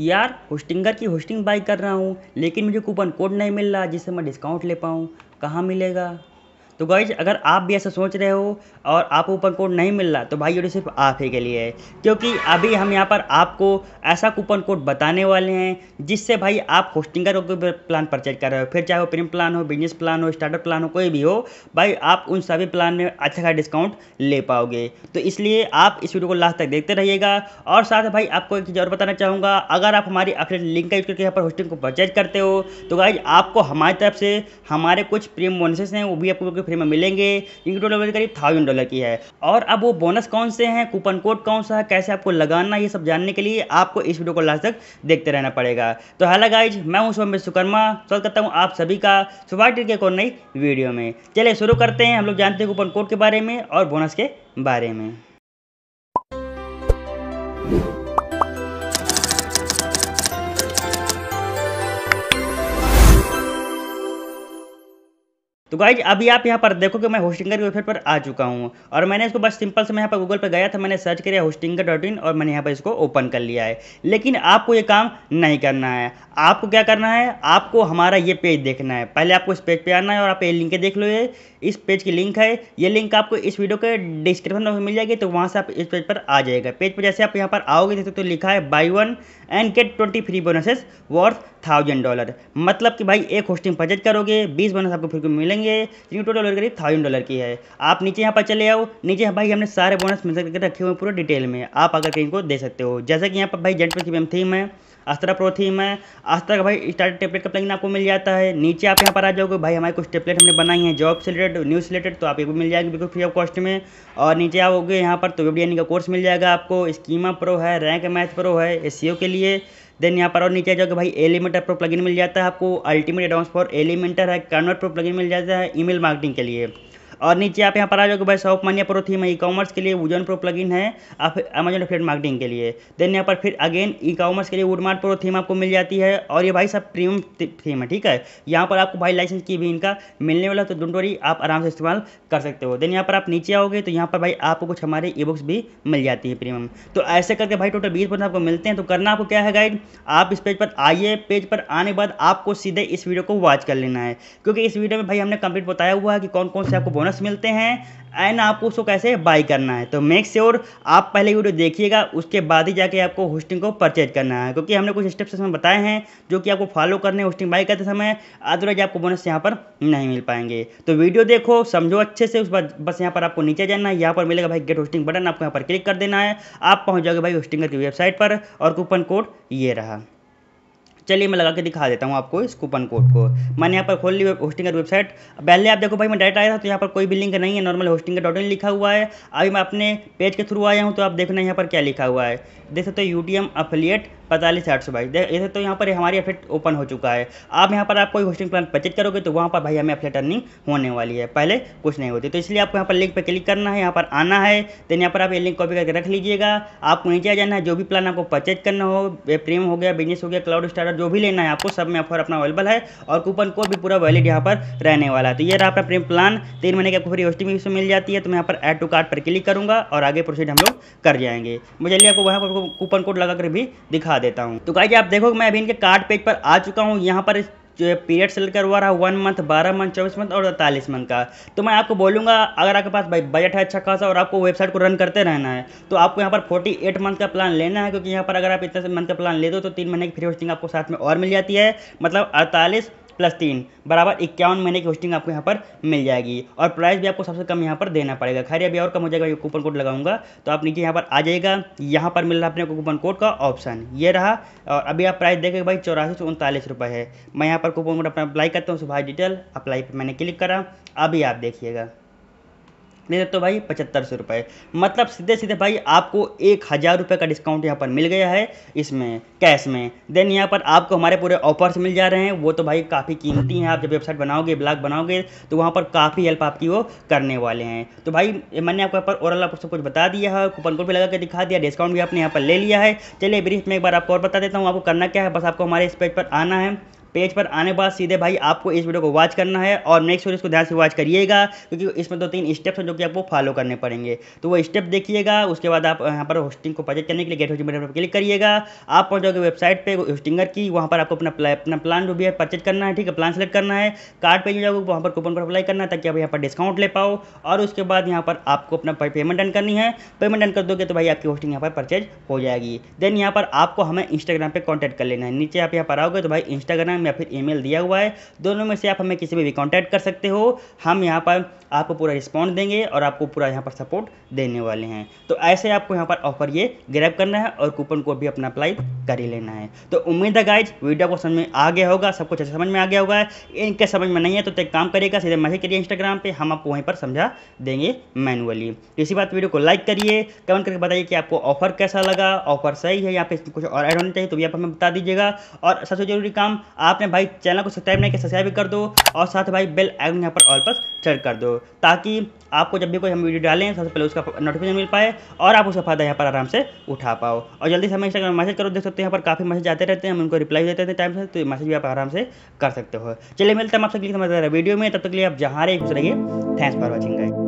यार होस्टिंगर की hosting by कर रहा हूँ लेकिन मुझे कूपन कोड नहीं मिल रहा जिससे मैं डिस्काउंट ले पाऊँ कहाँ मिलेगा तो गाइज अगर आप भी ऐसा सोच रहे हो और आपको कूपन कोड नहीं मिल रहा तो भाई ये सिर्फ आप ही के लिए है क्योंकि अभी हम यहाँ पर आपको ऐसा कूपन कोड बताने वाले हैं जिससे भाई आप होस्टिंग का प्लान परचेज कर रहे हो फिर चाहे वो प्रीमियम प्लान हो बिजनेस प्लान हो स्टार्टअप प्लान हो कोई भी हो भाई आप उन सभी प्लान में अच्छा खासा डिस्काउंट ले पाओगे तो इसलिए आप इस वीडियो को लास्ट तक देखते रहिएगा और साथ भाई आपको एक चीज़ और बताना चाहूँगा अगर आप हमारी अपने लिंक का यूज करके यहाँ पर होस्टिंग को परचेज करते हो तो गाइज आपको हमारी तरफ से हमारे कुछ प्रीमियम बोनसेस हैं वो भी आपको फ्री में मिलेंगे इनकी टोटल वैल्यू करीब थाउजेंड डॉलर की है और अब वो बोनस कौन से हैं कूपन कोड कौन सा है कैसे आपको लगाना ये सब जानने के लिए आपको इस वीडियो को लास्ट तक देखते रहना पड़ेगा तो हेलो गाइज मैं हूँ सोम विश्वकर्मा स्वागत करता हूँ आप सभी का सुबह टी के नई वीडियो में चलिए शुरू करते हैं हम लोग जानते हैं कूपन कोड के बारे में और बोनस के बारे में तो गाइज अभी आप यहाँ पर देखो कि मैं होस्टिंगर की वेबसाइट पर आ चुका हूँ और मैंने इसको बस सिंपल से मैं यहाँ पर गूगल पर गया था मैंने सर्च किया होस्टिंगर डॉट इन और मैंने यहाँ पर इसको ओपन कर लिया है लेकिन आपको ये काम नहीं करना है आपको क्या करना है आपको हमारा ये पेज देखना है पहले आपको इस पेज पर आना है और आप ये लिंक देख लो ये इस पेज की लिंक है ये लिंक आपको इस वीडियो के डिस्क्रिप्शन में मिल जाएगी तो वहाँ से आप इस पेज पर आ जाएगा पेज पर जैसे आप यहाँ पर आओगे तो, तो लिखा है buy one and get twenty free bonuses worth thousand dollar मतलब कि भाई एक होस्टिंग बजट करोगे बीस बोनस आपको फिर मिलेंगे जिनकी टोटल वैल्यू करीब थाउजेंड डॉलर की है आप नीचे यहाँ पर चले आओ नीचे भाई हमने सारे बोनस मिल सकते रखे हुए पूरे डिटेल में आप अगर कहीं को दे सकते हो जैसे कि यहाँ पर भाई जेट की थीम है अस्त्रा प्रो थीम है अस्त्रा का भाई स्टार्टर टेपलेट का प्लगइन आपको मिल जाता है नीचे आप यहाँ पर आ जाओगे भाई हमारे कुछ टेपलेट हमने बनाई हैं जॉब से रिलेटेड न्यूज़ रिलेटेड तो आप ये भी मिल जाएगी बिल्कुल फ्री ऑफ कॉस्ट में और नीचे आओगे यहाँ पर तो वेब डिजाइनिंग का कोर्स मिल जाएगा आपको स्कीमा प्रो है रैंक मैथ प्रो है एस के लिए देन यहाँ पर और नीचे जाओगे भाई एलिमेंटर प्रो प्लगइन मिल जाता है आपको अल्टीमेट एडवांस फॉर एलिमेंटर है कन्वर्ट प्रो प्लगइन मिल जाता है ईमेल मार्केटिंग के लिए और नीचे आप यहाँ पर आ जाओगे भाई शॉप मानिया प्रो थीम है ई कॉमर्स के लिए वुजन प्रो प्लगइन है आप अमेजन फ्लेट मार्केटिंग के लिए देन यहाँ पर फिर अगेन ई कॉमर्स के लिए वुडमार्ट प्रो थीम आपको मिल जाती है और ये भाई सब प्रीमियम थीम है ठीक है यहाँ पर आपको भाई लाइसेंस की भी इनका मिलने वाला तो डोंटोरी आप आराम से इस्तेमाल कर सकते हो देन यहाँ पर आप नीचे आओगे तो यहाँ पर भाई आपको कुछ हमारे ई बुक्स भी मिल जाती है प्रीमियम तो ऐसे करके भाई टोटल बीस आपको मिलते हैं तो करना आपको क्या है गाइड आप इस पेज पर आइए पेज पर आने के बाद आपको सीधे इस वीडियो को वॉच कर लेना है क्योंकि इस वीडियो में भाई हमने कंप्लीट बताया हुआ है कि कौन कौन से आपको बोनस मिलते हैं एंड आपको उसको कैसे बाई करना है तो मेक श्योर sure आप पहले वीडियो देखिएगा उसके बाद ही जाके आपको होस्टिंग को परचेज करना है क्योंकि हमने कुछ स्टेप्स इसमें बताए हैं जो कि आपको फॉलो करने होस्टिंग बाई करते समय अदरवाइज आपको बोनस यहाँ पर नहीं मिल पाएंगे तो वीडियो देखो समझो अच्छे से उस बार बस यहाँ पर आपको नीचे जाना है यहाँ पर मिलेगा भाई गेट होस्टिंग बटन आपको यहाँ पर क्लिक कर देना है आप पहुँच जाओगे भाई होस्टिंग की वेबसाइट पर और कूपन कोड ये रहा चलिए मैं लगा के दिखा देता हूँ आपको इस कूपन कोड को मैंने यहाँ पर खोल ली होस्टिंग का वेबसाइट पहले आप देखो भाई मैं डायरेक्ट आया था तो यहाँ पर कोई भी लिंक नहीं है नॉर्मल होस्टिंग का डॉट इन लिखा हुआ है अभी मैं अपने पेज के थ्रू आया हूँ तो आप देखना यहाँ पर क्या लिखा हुआ है देख सकते हो यू टी एम अफिलिएट पैंतालीस आठ सौ बाईस तो यहाँ पर हमारी एफलेट ओपन हो चुका है आप यहाँ पर आप कोई होस्टिंग प्लान परचेज करोगे तो वहाँ पर भाई हमें एफलेट अर्निंग होने वाली है पहले कुछ नहीं होती तो इसलिए आपको यहाँ पर लिंक पर क्लिक करना है यहाँ पर आना है देन यहाँ पर आप ये लिंक कॉपी करके रख लीजिएगा आपको नीचे आ जाना है जो भी प्लान आपको परचेज करना हो प्रीमियम हो गया बिजनेस हो गया क्लाउड स्टार्टर जो भी लेना है आपको सब में ऑफर अपना अवेलेबल है और कूपन कोड भी पूरा वैलिड यहाँ पर रहने वाला है तो ये रहा अपना प्लान तीन महीने की आपको फ्री होस्टिंग भी मिल जाती है तो मैं यहाँ पर एड टू कार्ड पर क्लिक करूँगा और आगे प्रोसीड हम लोग कर जाएंगे मुझे आपको वहाँ पर कूपन कोड लगा भी दिखा दिखा देता हूँ तो गाइज आप देखो मैं अभी इनके कार्ड पेज पर आ चुका हूँ यहाँ पर जो पीरियड सेल करवा रहा है वन मंथ बारह मंथ चौबीस मंथ और अड़तालीस मंथ का तो मैं आपको बोलूँगा अगर आपके पास भाई बजट है अच्छा खासा और आपको वेबसाइट को रन करते रहना है तो आपको यहाँ पर फोर्टी एट मंथ का प्लान लेना है क्योंकि यहाँ पर अगर आप इतने मंथ का प्लान ले दो तो तीन महीने की फ्री होस्टिंग आपको साथ में और मिल जाती है मतलब अड़तालीस प्लस तीन बराबर इक्यावन महीने की होस्टिंग आपको यहाँ पर मिल जाएगी और प्राइस भी आपको सबसे कम यहाँ पर देना पड़ेगा खैर अभी और कम हो जाएगा ये कूपन कोड लगाऊंगा तो आप नीचे यहाँ पर आ जाएगा यहाँ पर मिल रहा अपने कूपन कोड का ऑप्शन ये रहा और अभी आप प्राइस देखेंगे भाई चौरासी सौ उनतालीस रुपये है मैं यहाँ पर कूपन कोड अपना अप्लाई करता हूँ सुभाष डिटेल अप्लाई पर मैंने क्लिक करा अभी आप देखिएगा कितने देते हो तो भाई पचहत्तर सौ रुपये मतलब सीधे सीधे भाई आपको एक हज़ार रुपये का डिस्काउंट यहाँ पर मिल गया है इसमें कैश में देन यहाँ पर आपको हमारे पूरे ऑफर्स मिल जा रहे हैं वो तो भाई काफ़ी कीमती हैं आप जब वेबसाइट बनाओगे ब्लॉग बनाओगे तो वहाँ पर काफ़ी हेल्प आपकी वो करने वाले हैं तो भाई मैंने आपको यहाँ पर ओवरऑल आपको सब कुछ बता दिया है कूपन कोड भी लगा के दिखा दिया डिस्काउंट भी आपने यहाँ पर ले लिया है चलिए ब्रीफ में एक बार आपको और बता देता हूँ आपको करना क्या है बस आपको हमारे इस पेज पर आना है पेज पर आने के बाद सीधे भाई आपको इस वीडियो को वॉच करना है और नेक्स्ट वीडियो इसको ध्यान से वॉच करिएगा क्योंकि इसमें दो तीन स्टेप्स हैं जो कि आपको फॉलो करने पड़ेंगे तो वो स्टेप देखिएगा उसके बाद आप यहाँ पर होस्टिंग को परचेज करने के लिए गेट होस्टिंग पर क्लिक करिएगा आप पहुँच जाओगे वेबसाइट पर होस्टिंगर की वहाँ पर आपको अपना अपना प्लान जो भी है परचेज करना है ठीक है प्लान सेलेक्ट करना है कार्ड पर जाओगे वहाँ पर कूपन पर अप्लाई करना है ताकि आप यहाँ पर डिस्काउंट ले पाओ और उसके बाद यहाँ पर आपको अपना पेमेंट डन करनी है पेमेंट डन कर दोगे तो भाई आपकी होस्टिंग यहाँ पर परचेज हो जाएगी देन यहाँ पर आपको हमें इंस्टाग्राम पर कॉन्टैक्ट कर लेना है नीचे आप यहाँ पर आओगे तो भाई इंस्टाग्राम या फिर ईमेल दिया हुआ है दोनों में से आप हमें किसी में भी कॉन्टैक्ट कर सकते हो हम यहाँ पर आपको पूरा रिस्पॉन्ड देंगे और आपको पूरा यहाँ पर सपोर्ट देने वाले हैं तो ऐसे आपको यहाँ पर ऑफर ये ग्रैप करना है और कूपन को भी अपना अप्लाई कर ही लेना है तो उम्मीद है गाइज वीडियो को समझ में आ गया होगा सब कुछ समझ में आ गया होगा इनके समझ में नहीं है तो एक काम करिएगा सीधे मजे करिए इंस्टाग्राम पर हम आपको वहीं पर समझा देंगे मैनुअली इसी बात वीडियो को लाइक करिए कमेंट करके बताइए कि आपको ऑफर कैसा लगा ऑफर सही है या फिर कुछ और ऐड होना चाहिए तो भी आप हमें बता दीजिएगा और सबसे जरूरी काम आप आपने भाई चैनल को सब्सक्राइब नहीं किया सब्सक्राइब भी कर दो और साथ भाई बेल आइकन यहाँ पर ऑल पर चेक कर दो ताकि आपको जब भी कोई हम वीडियो डालें सबसे पहले उसका नोटिफिकेशन मिल पाए और आप उसका फायदा यहाँ पर आराम से उठा पाओ और जल्दी से हमें इंस्टाग्राम मैसेज करो देख सकते हैं यहाँ पर काफ़ी मैसेज आते रहते हैं हम उनको रिप्लाई देते रहते टाइम से तो मैसेज भी आप आराम से कर सकते हो चलिए मिलते हैं आपसे क्लिक समझ वीडियो में तब तक लिए आप जहाँ रहे खुश रहिए थैंक्स फॉर वॉचिंग गाइड